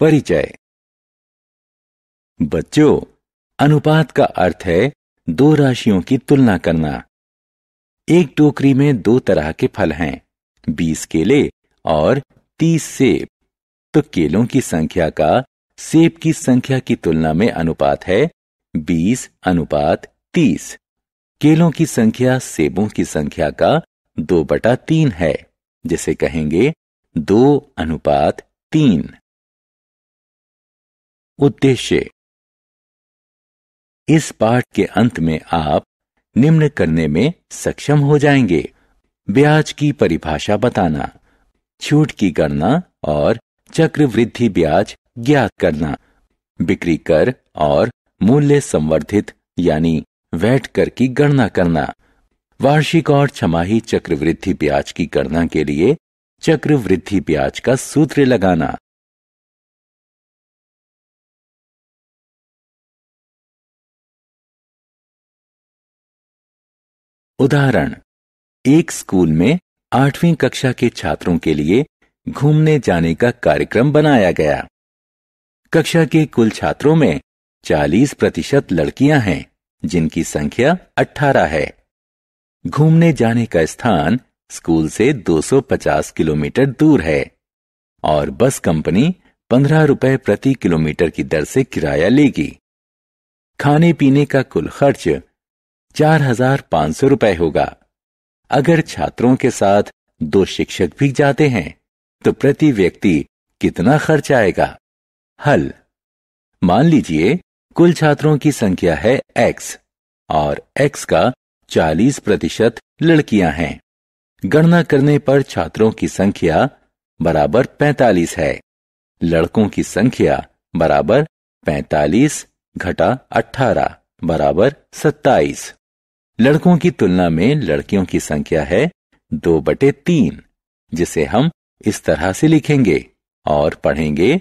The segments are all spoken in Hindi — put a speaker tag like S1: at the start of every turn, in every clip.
S1: परिचय
S2: बच्चों अनुपात का अर्थ है दो राशियों की तुलना करना एक टोकरी में दो तरह के फल हैं बीस केले और तीस सेब तो केलों की संख्या का सेब की संख्या की तुलना में अनुपात है बीस अनुपात तीस केलों की संख्या सेबों की संख्या का दो बटा तीन है जिसे कहेंगे दो
S1: अनुपात तीन उद्देश्य
S2: इस पाठ के अंत में आप निम्न करने में सक्षम हो जाएंगे ब्याज की परिभाषा बताना छूट की गणना और चक्रवृद्धि ब्याज ज्ञात करना बिक्री कर और मूल्य संवर्धित यानी वैट कर की गणना करना वार्षिक और छमाही चक्रवृद्धि ब्याज की गणना के लिए चक्रवृद्धि ब्याज
S1: का सूत्र लगाना
S2: उदाहरण एक स्कूल में आठवीं कक्षा के छात्रों के लिए घूमने जाने का कार्यक्रम बनाया गया कक्षा के कुल छात्रों में 40 प्रतिशत लड़कियां हैं जिनकी संख्या 18 है घूमने जाने का स्थान स्कूल से 250 किलोमीटर दूर है और बस कंपनी पंद्रह रुपए प्रति किलोमीटर की दर से किराया लेगी खाने पीने का कुल खर्च चार हजार पांच सौ रुपए होगा अगर छात्रों के साथ दो शिक्षक भी जाते हैं तो प्रति व्यक्ति कितना खर्च आएगा हल मान लीजिए कुल छात्रों की संख्या है x और x का 40 प्रतिशत लड़कियां हैं गणना करने पर छात्रों की संख्या बराबर 45 है लड़कों की संख्या बराबर 45 घटा 18 बराबर 27 लड़कों की तुलना में लड़कियों की संख्या है दो बटे तीन जिसे हम इस तरह से लिखेंगे और पढ़ेंगे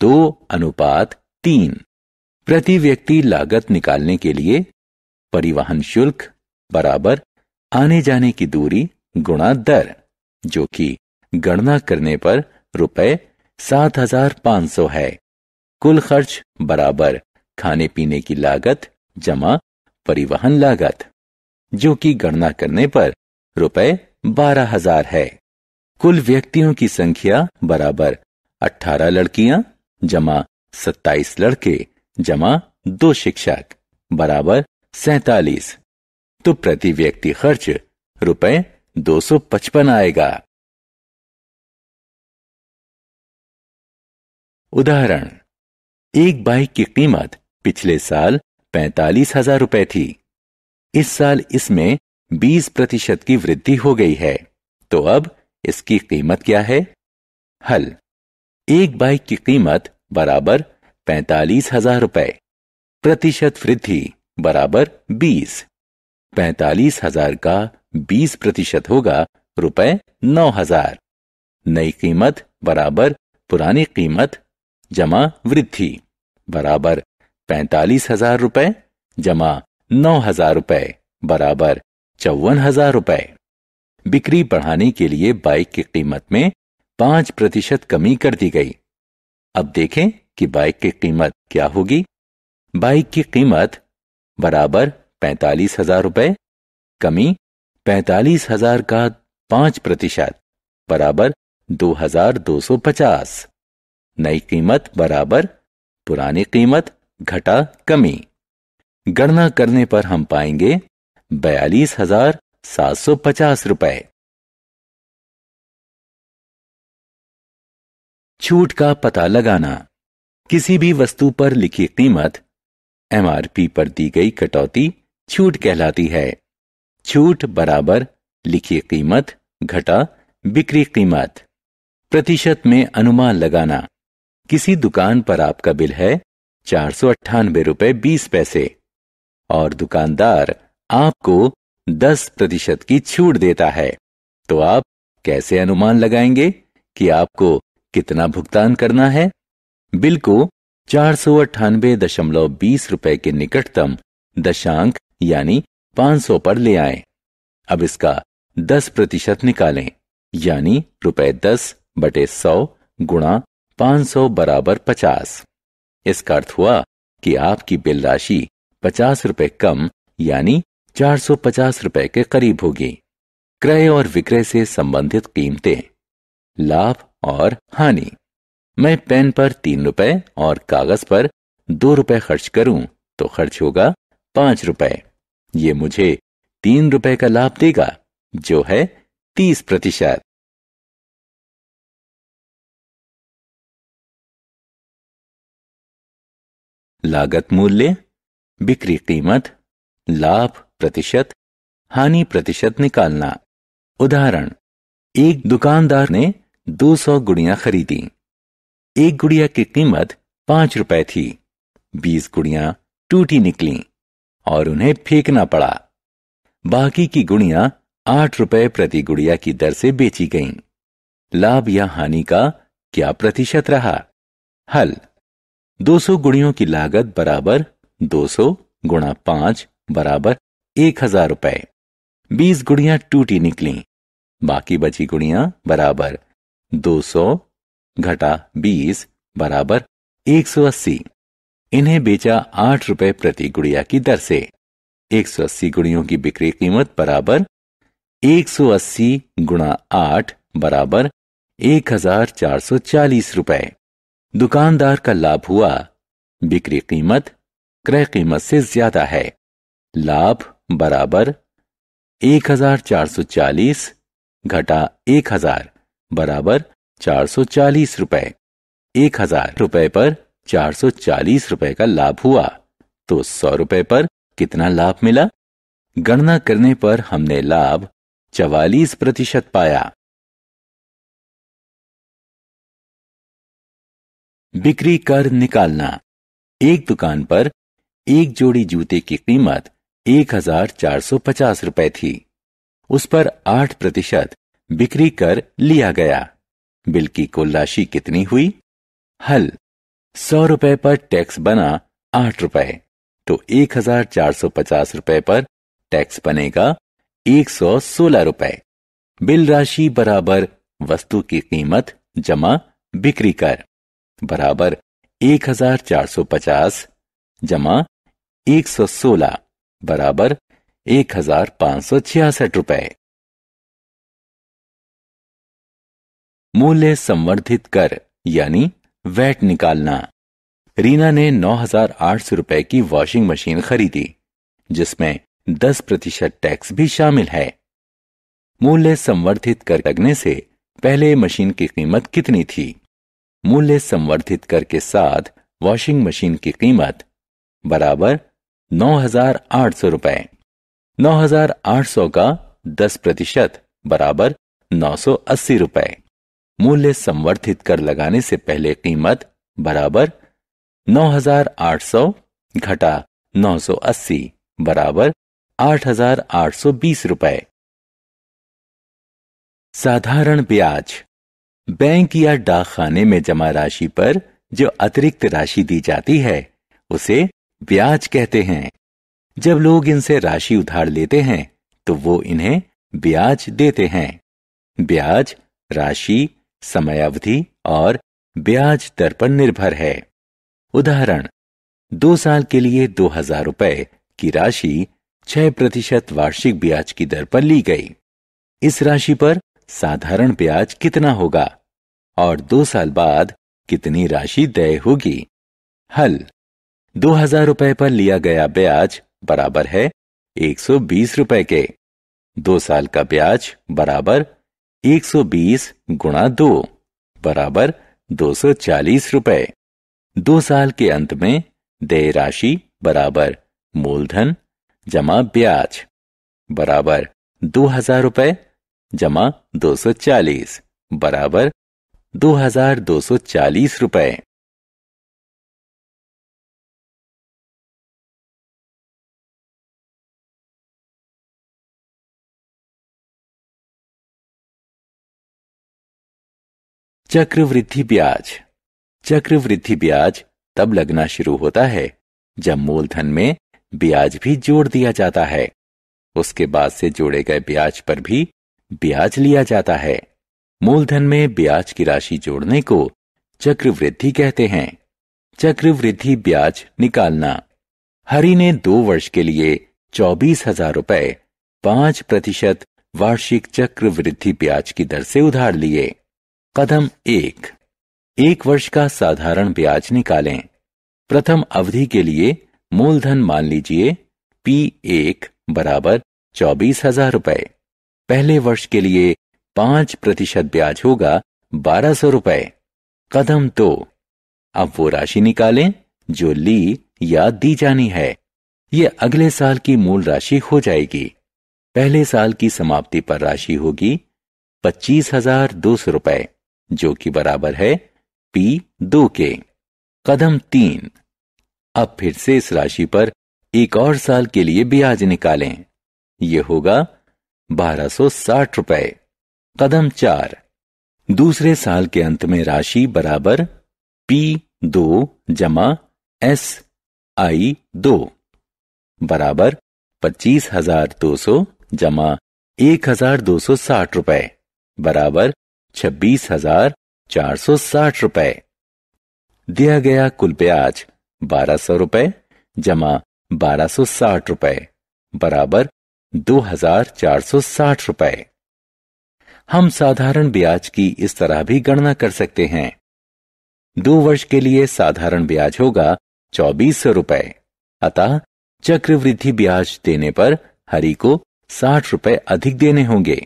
S2: दो अनुपात तीन प्रति व्यक्ति लागत निकालने के लिए परिवहन शुल्क बराबर आने जाने की दूरी गुणा दर जो कि गणना करने पर रुपए सात हजार पांच सौ है कुल खर्च बराबर खाने पीने की लागत जमा परिवहन लागत जो कि गणना करने पर रुपए बारह हजार है कुल व्यक्तियों की संख्या बराबर अठारह लड़कियां जमा सत्ताईस लड़के जमा दो शिक्षक बराबर सैतालीस तो प्रति व्यक्ति खर्च
S1: रुपए 255 आएगा उदाहरण एक बाइक की कीमत
S2: पिछले साल पैंतालीस हजार रुपए थी इस साल इसमें 20 प्रतिशत की वृद्धि हो गई है तो अब इसकी कीमत क्या है हल एक बाइक की कीमत बराबर पैंतालीस हजार रुपए प्रतिशत वृद्धि बराबर 20 पैतालीस हजार का बीस प्रतिशत होगा रुपए नौ हजार नई कीमत बराबर पुरानी कीमत जमा वृद्धि बराबर पैंतालीस हजार रुपए जमा नौ हजार रुपए बराबर चौवन हजार रुपए बिक्री बढ़ाने के लिए बाइक की कीमत में पांच प्रतिशत कमी कर दी गई अब देखें कि बाइक की कीमत क्या होगी बाइक की कीमत बराबर पैंतालीस हजार रुपए कमी पैंतालीस हजार का पांच प्रतिशत बराबर दो हजार दो सौ पचास नई कीमत बराबर पुरानी कीमत घटा कमी गणना करने पर हम पाएंगे बयालीस हजार
S1: सात सौ पचास रुपए
S2: छूट का पता लगाना किसी भी वस्तु पर लिखी कीमत एमआरपी पर दी गई कटौती छूट कहलाती है छूट बराबर लिखी कीमत घटा बिक्री कीमत प्रतिशत में अनुमान लगाना किसी दुकान पर आपका बिल है चार सौ अट्ठानबे रुपए बीस पैसे और दुकानदार आपको दस प्रतिशत की छूट देता है तो आप कैसे अनुमान लगाएंगे कि आपको कितना भुगतान करना है बिल को चार सौ अट्ठानबे दशमलव बीस रुपए के निकटतम दशांक यानी 500 पर ले आए अब इसका 10 प्रतिशत निकालें यानी रुपए दस बटे सौ गुणा पांच सौ बराबर पचास इसका अर्थ हुआ कि आपकी बिल राशि पचास रुपए कम यानी चार सौ पचास रुपए के करीब होगी क्रय और विक्रय से संबंधित कीमतें लाभ और हानि मैं पेन पर तीन रुपए और कागज पर दो रुपए खर्च करूं तो खर्च होगा पांच रुपए ये मुझे तीन रुपए का लाभ
S1: देगा जो है तीस प्रतिशत
S3: लागत
S2: मूल्य बिक्री कीमत लाभ प्रतिशत हानि प्रतिशत निकालना उदाहरण एक दुकानदार ने 200 गुड़ियां खरीदी एक गुड़िया की कीमत पांच रुपए थी बीस गुड़ियां टूटी निकली और उन्हें फेंकना पड़ा बाकी की गुड़िया आठ रुपए प्रति गुड़िया की दर से बेची गईं। लाभ या हानि का क्या प्रतिशत रहा हल 200 गुड़ियों की लागत बराबर 200 गुणा पांच बराबर एक हजार रुपए बीस गुड़िया टूटी निकली बाकी बची गुड़िया बराबर 200 घटा बीस बराबर 180 इन्हें बेचा आठ रुपए प्रति गुड़िया की दर से 180 गुड़ियों की बिक्री कीमत बराबर 180 गुणा आठ बराबर एक हजार चार सौ चालीस रुपए दुकानदार का लाभ हुआ बिक्री कीमत क्रय कीमत से ज्यादा है लाभ बराबर एक हजार चार सौ चालीस घटा एक हजार बराबर चार सौ 440 रुपए हजार रुपए पर 440 रुपए का लाभ हुआ तो सौ रुपए पर कितना लाभ मिला गणना करने पर हमने
S1: लाभ चवालीस प्रतिशत पाया
S2: बिक्री कर निकालना एक दुकान पर एक जोड़ी जूते की कीमत 1450 रुपए थी उस पर 8 प्रतिशत बिक्री कर लिया गया बिल की कुल राशि कितनी हुई हल सौ रुपए पर टैक्स बना आठ रुपए तो एक हजार चार सौ पचास रुपए पर टैक्स बनेगा एक सौ सोलह रुपए बिल राशि बराबर वस्तु की कीमत जमा बिक्री कर बराबर एक हजार चार सौ पचास जमा एक सौ सोलह बराबर एक हजार पांच सौ छियासठ
S1: रुपए मूल्य संवर्धित
S2: कर यानी वैट निकालना रीना ने नौ हजार आठ सौ रुपए की वॉशिंग मशीन खरीदी जिसमें दस प्रतिशत टैक्स भी शामिल है मूल्य संवर्धित कर लगने से पहले मशीन की कीमत कितनी थी मूल्य संवर्धित कर के साथ वॉशिंग मशीन की कीमत बराबर नौ हजार आठ सौ रुपए नौ हजार आठ सौ का दस प्रतिशत बराबर नौ सौ अस्सी रुपए मूल्य संवर्धित कर लगाने से पहले कीमत बराबर 9,800 घटा 980 बराबर 8,820 रुपए साधारण ब्याज बैंक या डाकखाने में जमा राशि पर जो अतिरिक्त राशि दी जाती है उसे ब्याज कहते हैं जब लोग इनसे राशि उधार लेते हैं तो वो इन्हें ब्याज देते हैं ब्याज राशि समयावधि और ब्याज दर पर निर्भर है उदाहरण दो साल के लिए दो हजार रुपए की राशि छह प्रतिशत वार्षिक ब्याज की दर पर ली गई इस राशि पर साधारण ब्याज कितना होगा और दो साल बाद कितनी राशि तय होगी हल दो हजार रुपए पर लिया गया ब्याज बराबर है एक सौ बीस रुपए के दो साल का ब्याज बराबर 120 गुणा दो बराबर दो सौ चालीस रुपए दो साल के अंत में देय राशि बराबर मूलधन जमा ब्याज बराबर दो हजार रुपए जमा दो सौ चालीस बराबर दो दो
S1: हजार सौ चालीस रुपए
S3: चक्रवृद्धि
S2: ब्याज चक्रवृद्धि ब्याज तब लगना शुरू होता है जब मूलधन में ब्याज भी जोड़ दिया जाता है उसके बाद से जोड़े गए ब्याज पर भी ब्याज लिया जाता है मूलधन में ब्याज की राशि जोड़ने को चक्रवृद्धि कहते हैं चक्रवृद्धि ब्याज निकालना हरि ने दो वर्ष के लिए चौबीस हजार रुपए पांच प्रतिशत वार्षिक चक्रवृद्धि ब्याज की दर से उधार लिए कदम एक एक वर्ष का साधारण ब्याज निकालें प्रथम अवधि के लिए मूलधन मान लीजिए पी एक बराबर चौबीस हजार रुपए पहले वर्ष के लिए पांच प्रतिशत ब्याज होगा बारह सौ रुपए कदम दो तो, अब वो राशि निकालें जो ली या दी जानी है ये अगले साल की मूल राशि हो जाएगी पहले साल की समाप्ति पर राशि होगी पच्चीस हजार दो सौ रुपए जो कि बराबर है पी दो के कदम तीन अब फिर से इस राशि पर एक और साल के लिए ब्याज निकालें यह होगा साठ रुपए कदम चार दूसरे साल के अंत में राशि बराबर पी दो जमा एस आई दो बराबर पच्चीस हजार दो सौ जमा एक हजार दो सौ साठ रुपए बराबर छब्बीस हजार चार सौ साठ रुपए दिया गया कुल ब्याज बारह सौ रुपए जमा बारह सौ साठ रुपए बराबर दो हजार चार सौ साठ रुपए हम साधारण ब्याज की इस तरह भी गणना कर सकते हैं दो वर्ष के लिए साधारण ब्याज होगा चौबीस सौ रुपए अतः चक्रवृद्धि ब्याज देने पर हरि को साठ रुपए अधिक
S3: देने होंगे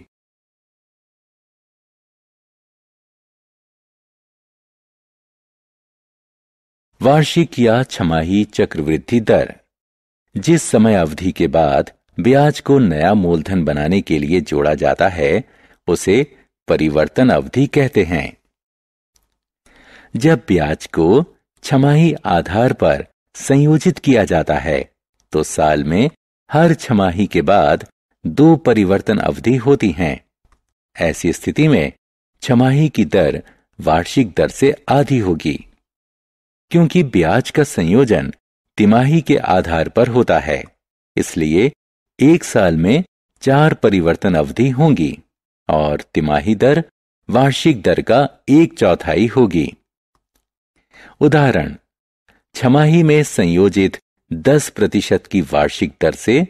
S2: वार्षिक या छमाही चक्रवृद्धि दर जिस समय अवधि के बाद ब्याज को नया मूलधन बनाने के लिए जोड़ा जाता है उसे परिवर्तन अवधि कहते हैं जब ब्याज को छमाही आधार पर संयोजित किया जाता है तो साल में हर छमाही के बाद दो परिवर्तन अवधि होती हैं ऐसी स्थिति में छमाही की दर वार्षिक दर से आधी होगी क्योंकि ब्याज का संयोजन तिमाही के आधार पर होता है इसलिए एक साल में चार परिवर्तन अवधि होंगी और तिमाही दर वार्षिक दर का एक चौथाई होगी उदाहरण छमाही में संयोजित 10 प्रतिशत की वार्षिक दर से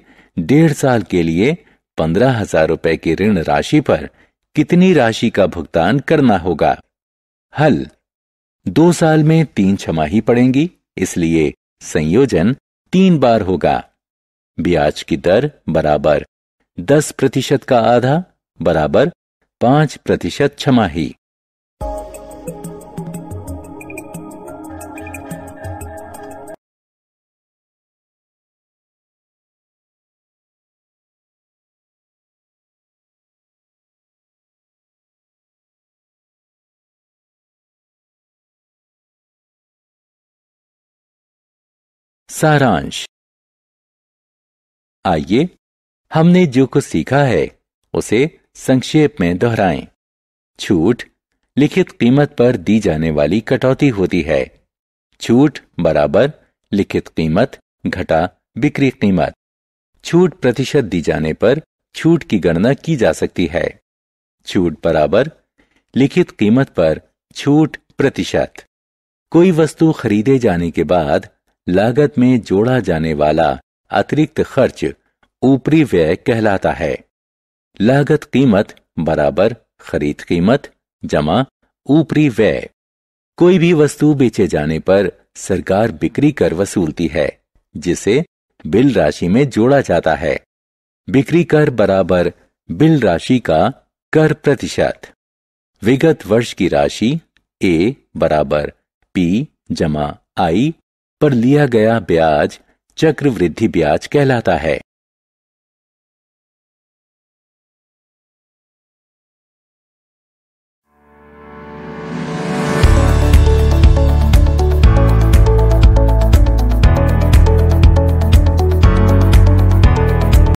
S2: डेढ़ साल के लिए पंद्रह हजार रुपए की ऋण राशि पर कितनी राशि का भुगतान करना होगा हल दो साल में तीन छमाही पड़ेंगी इसलिए संयोजन तीन बार होगा ब्याज की दर बराबर दस प्रतिशत का आधा बराबर पांच प्रतिशत छमाही
S3: सारांश
S2: आइए हमने जो कुछ सीखा है उसे संक्षेप में दोहराएं। छूट लिखित कीमत पर दी जाने वाली कटौती होती है छूट बराबर लिखित कीमत घटा बिक्री कीमत छूट प्रतिशत दी जाने पर छूट की गणना की जा सकती है छूट बराबर लिखित कीमत पर छूट प्रतिशत कोई वस्तु खरीदे जाने के बाद लागत में जोड़ा जाने वाला अतिरिक्त खर्च ऊपरी व्यय कहलाता है लागत कीमत बराबर खरीद कीमत जमा ऊपरी व्यय कोई भी वस्तु बेचे जाने पर सरकार बिक्री कर वसूलती है जिसे बिल राशि में जोड़ा जाता है बिक्री कर बराबर बिल राशि का कर प्रतिशत विगत वर्ष की राशि ए बराबर पी जमा आई पर लिया गया ब्याज
S1: चक्रवृद्धि ब्याज कहलाता है